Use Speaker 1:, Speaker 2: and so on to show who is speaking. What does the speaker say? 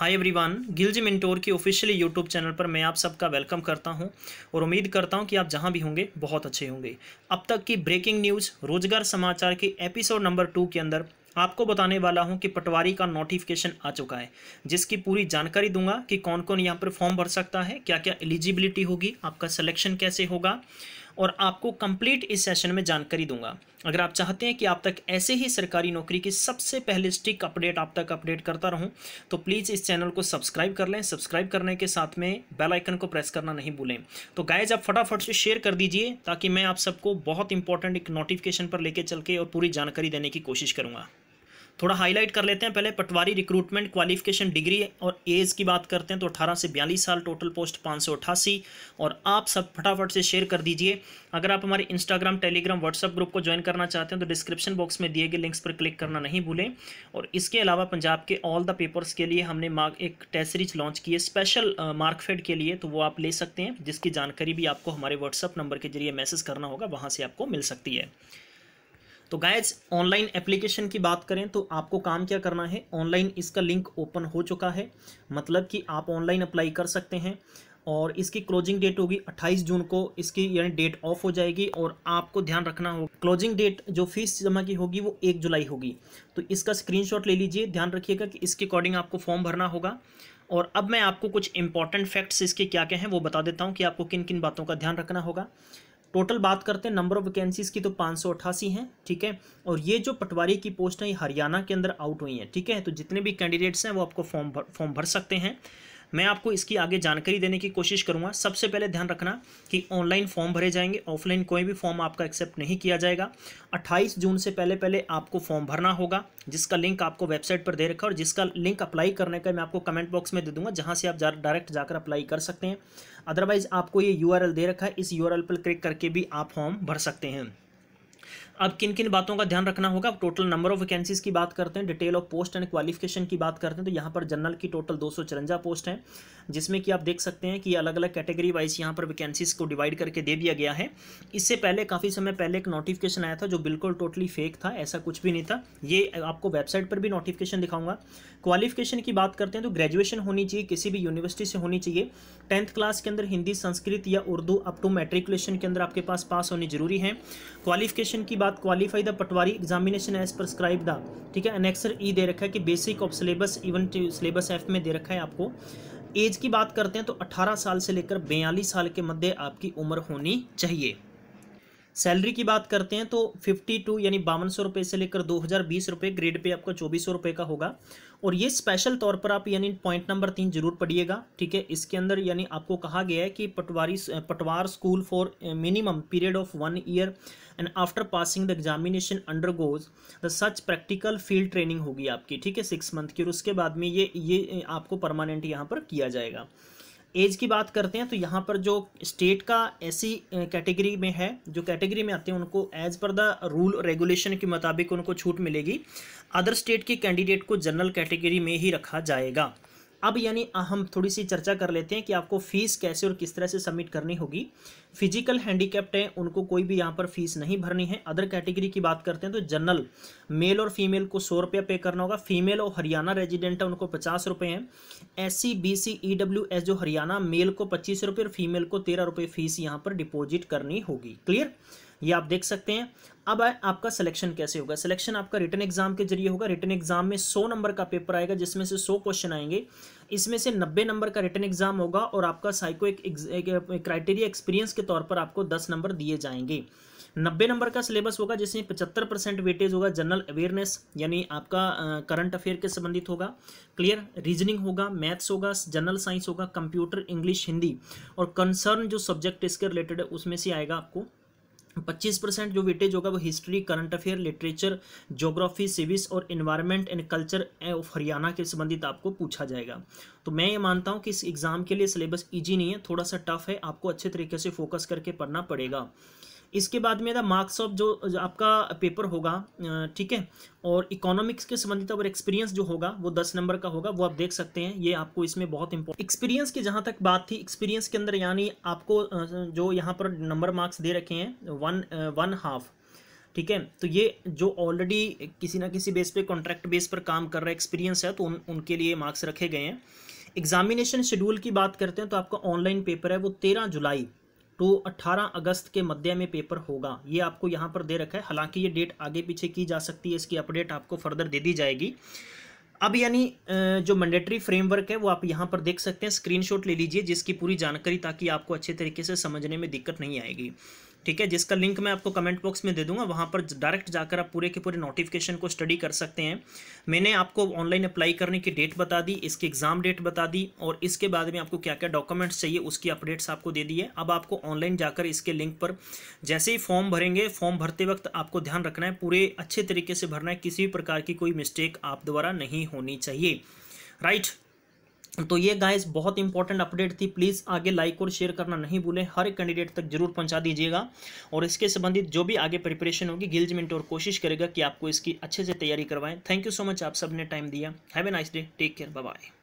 Speaker 1: hi everyone गिल्ज मिंटोर की official YouTube channel पर मैं आप सबका वेलकम करता हूं और उम्मीद करता हूं कि आप जहां भी होंगे बहुत अच्छे होंगे अब तक की ब्रेकिंग न्यूज़ रोजगार समाचार के एपिसोड नंबर टू के अंदर आपको बताने वाला हूं कि पटवारी का नोटिफिकेशन आ चुका है जिसकी पूरी जानकारी दूंगा कि कौन कौन यहाँ पर फॉर्म भर सकता है क्या क्या एलिजिबिलिटी होगी आपका सलेक्शन कैसे होगा और आपको कंप्लीट इस सेशन में जानकारी दूंगा अगर आप चाहते हैं कि आप तक ऐसे ही सरकारी नौकरी की सबसे पहले स्टिक अपडेट आप तक अपडेट करता रहूं तो प्लीज़ इस चैनल को सब्सक्राइब कर लें सब्सक्राइब करने के साथ में बेल आइकन को प्रेस करना नहीं भूलें तो गाइज आप फटाफट से शेयर कर दीजिए ताकि मैं आप सबको बहुत इंपॉर्टेंट एक नोटिफिकेशन पर लेके चल के और पूरी जानकारी देने की कोशिश करूँगा थोड़ा हाईलाइट कर लेते हैं पहले पटवारी रिक्रूटमेंट क्वालिफिकेशन डिग्री और एज की बात करते हैं तो 18 से बयालीस साल टोटल पोस्ट पाँच और आप सब फटाफट से शेयर कर दीजिए अगर आप हमारे इंस्टाग्राम टेलीग्राम व्हाट्सअप ग्रुप को ज्वाइन करना चाहते हैं तो डिस्क्रिप्शन बॉक्स में दिए गए लिंक्स पर क्लिक करना नहीं भूलें और इसके अलावा पंजाब के ऑल द पेपर्स के लिए हमने मार्क एक टेस्ट सीरीज लॉन्च की है स्पेशल मार्कफेड के लिए तो वो आप ले सकते हैं जिसकी जानकारी भी आपको हमारे व्हाट्सअप नंबर के जरिए मैसेज करना होगा वहाँ से आपको मिल सकती है तो गायज ऑनलाइन एप्लीकेशन की बात करें तो आपको काम क्या करना है ऑनलाइन इसका लिंक ओपन हो चुका है मतलब कि आप ऑनलाइन अप्लाई कर सकते हैं और इसकी क्लोजिंग डेट होगी 28 जून को इसकी यानी डेट ऑफ हो जाएगी और आपको ध्यान रखना होगा क्लोजिंग डेट जो फीस जमा की होगी वो एक जुलाई होगी तो इसका स्क्रीनशॉट ले लीजिए ध्यान रखिएगा कि इसके अकॉर्डिंग आपको फॉर्म भरना होगा और अब मैं आपको कुछ इंपॉर्टेंट फैक्ट्स इसके क्या क्या हैं वो बता देता हूँ कि आपको किन किन बातों का ध्यान रखना होगा टोटल बात करते हैं नंबर ऑफ वैकेंसीज़ की तो पाँच सौ अट्ठासी हैं ठीक है और ये जो पटवारी की पोस्ट है ये हरियाणा के अंदर आउट हुई हैं ठीक है तो जितने भी कैंडिडेट्स हैं वो आपको फॉर्म भर फॉर्म भर सकते हैं मैं आपको इसकी आगे जानकारी देने की कोशिश करूँगा सबसे पहले ध्यान रखना कि ऑनलाइन फॉर्म भरे जाएंगे ऑफलाइन कोई भी फॉर्म आपका एक्सेप्ट नहीं किया जाएगा अट्ठाईस जून से पहले पहले आपको फॉर्म भरना होगा जिसका लिंक आपको वेबसाइट पर दे रखा और जिसका लिंक अप्लाई करने का मैं आपको कमेंट बॉक्स में दे दूँगा जहाँ से आप जा, डायरेक्ट जाकर अप्लाई कर सकते हैं अदरवाइज़ आपको ये यू दे रखा है इस यू पर क्लिक करके भी आप फॉर्म भर सकते हैं अब किन किन बातों का ध्यान रखना होगा टोटल नंबर ऑफ वैकेंसीज की बात करते हैं detail of post and qualification की बात करते हैं तो यहाँ पर जनरल की टोटल दो पोस्ट हैं जिसमें कि आप देख सकते हैं कि अलग अलग कैटेगरी वाइज यहाँ पर वैकेंसीज को डिवाइड करके दे दिया गया है इससे पहले काफ़ी समय पहले एक नोटिफिकेशन आया था जो बिल्कुल टोटली फेक था ऐसा कुछ भी नहीं था ये आपको वेबसाइट पर भी नोटिफिकेशन दिखाऊंगा क्वालिफिकेशन की बात करते हैं तो ग्रेजुएशन होनी चाहिए किसी भी यूनिवर्सिटी से होनी चाहिए टेंथ क्लास के अंदर हिंदी संस्कृत या उर्दू अप टू मैट्रिकुलेशन के अंदर आपके पास पास होनी जरूरी है क्वालिफिकेशन की बात Gujarat qualify the patwari examination as prescribed ठीक है अनेक्सर ई e दे रखा है कि basic of syllabus even syllabus F में दे रखा है आपको एज की बात करते हैं तो 18 साल से लेकर बयालीस साल के मध्य आपकी उम्र होनी चाहिए सैलरी की बात करते हैं तो फिफ्टी टू यानी बावन सौ से लेकर दो हज़ार बीस रुपये ग्रेड पे आपको चौबीस सौ रुपये का होगा और ये स्पेशल तौर पर आप यानी पॉइंट नंबर तीन जरूर पढ़िएगा ठीक है इसके अंदर यानी आपको कहा गया है कि patwari patwar school for minimum period of one year and after passing the examination undergoes the such practical field training होगी आपकी ठीक है सिक्स मंथ की और उसके बाद में ये ये आपको परमानेंट यहाँ पर किया जाएगा एज की बात करते हैं तो यहाँ पर जो स्टेट का ऐसी कैटेगरी में है जो कैटेगरी में आते हैं उनको as per the rule regulation के मुताबिक उनको छूट मिलेगी अदर स्टेट के कैंडिडेट को जनरल कैटेगरी में ही रखा जाएगा अब यानी हम थोड़ी सी चर्चा कर लेते हैं कि आपको फ़ीस कैसे और किस तरह से सबमिट करनी होगी फिजिकल हैंडीकैप्ट हैं उनको कोई भी यहाँ पर फीस नहीं भरनी है अदर कैटेगरी की बात करते हैं तो जनरल मेल और फीमेल को सौ रुपया पे करना होगा फीमेल और हरियाणा रेजिडेंट है उनको पचास रुपये हैं S C B C E W S जो हरियाणा मेल को पच्चीस रुपये और फीमेल को तेरह रुपये फीस यहाँ पर डिपॉजिट करनी होगी क्लियर ये आप देख सकते हैं अब आए आपका सिलेक्शन कैसे होगा सिलेक्शन आपका रिटर्न एग्जाम के जरिए होगा रिटर्न एग्जाम में 100 नंबर का पेपर आएगा जिसमें से 100 क्वेश्चन आएंगे इसमें से 90 नंबर का रिटर्न एग्जाम होगा और आपका साइको एक, एक, एक क्राइटेरिया एक्सपीरियंस के तौर पर आपको 10 नंबर दिए जाएंगे नब्बे नंबर का सिलेबस होगा जिसमें पचहत्तर परसेंट वेटेज होगा जनरल अवेयरनेस यानी आपका करंट अफेयर के संबंधित होगा क्लियर रीजनिंग होगा मैथ्स होगा जनरल साइंस होगा कंप्यूटर इंग्लिश हिंदी और कंसर्न जो सब्जेक्ट इसके रिलेटेड है उसमें से आएगा आपको पच्चीस परसेंट जो वेटेज होगा वो history current affair literature geography civics और environment and culture of Haryana के संबंधित आपको पूछा जाएगा तो मैं ये मानता हूँ कि इस एग्ज़ाम के लिए सिलेबस ईजी नहीं है थोड़ा सा टफ है आपको अच्छे तरीके से फोकस करके पढ़ना पड़ेगा इसके बाद में था मार्क्स ऑफ जो, आपका पेपर होगा ठीक है और इकोनॉमिक्स के संबंधित अगर एक्सपीरियंस जो होगा वो दस नंबर का होगा वो आप देख सकते हैं ये आपको इसमें बहुत इंपॉर्टेंट एक्सपीरियंस की जहाँ तक बात थी एक्सपीरियंस के अंदर यानी आपको जो यहाँ पर नंबर मार्क्स दे रखे हैं वन वन हाफ ठीक है तो ये जो ऑलरेडी किसी ना किसी बेस पे कॉन्ट्रैक्ट बेस पर काम कर रहा एक्सपीरियंस है तो उन, उनके लिए मार्क्स रखे गए हैं एग्जामिनेशन शेड्यूल की बात करते हैं तो आपका ऑनलाइन पेपर है वो तेरह जुलाई तो 18 अगस्त के मध्य में पेपर होगा ये आपको यहाँ पर दे रखा है हालांकि ये डेट आगे पीछे की जा सकती है इसकी अपडेट आपको फर्दर दे दी जाएगी अब यानी जो मैंडेटरी फ्रेमवर्क है वो आप यहाँ पर देख सकते हैं स्क्रीनशॉट ले लीजिए जिसकी पूरी जानकारी ताकि आपको अच्छे तरीके से समझने में दिक्कत नहीं आएगी ठीक है जिसका लिंक मैं आपको कमेंट बॉक्स में दे दूंगा वहाँ पर डायरेक्ट जाकर आप पूरे के पूरे नोटिफिकेशन को स्टडी कर सकते हैं मैंने आपको ऑनलाइन अप्लाई करने की डेट बता दी इसकी एग्ज़ाम डेट बता दी और इसके बाद में आपको क्या क्या डॉक्यूमेंट्स चाहिए उसकी अपडेट्स आपको दे दी है अब आपको ऑनलाइन जाकर इसके लिंक पर जैसे ही फॉर्म भरेंगे फॉर्म भरते वक्त आपको ध्यान रखना है पूरे अच्छे तरीके से भरना है किसी भी प्रकार की कोई मिस्टेक आप द्वारा नहीं होनी चाहिए राइट तो ये गाइस बहुत इंपॉर्टेंट अपडेट थी प्लीज़ आगे लाइक और शेयर करना नहीं भूलें हर कैंडिडेट तक जरूर पहुंचा दीजिएगा और इसके संबंधित जो भी आगे प्रिपरेशन होगी गिल्ज और कोशिश करेगा कि आपको इसकी अच्छे से तैयारी करवाएं थैंक यू सो मच आप सब ने टाइम दिया have a nice day take care bye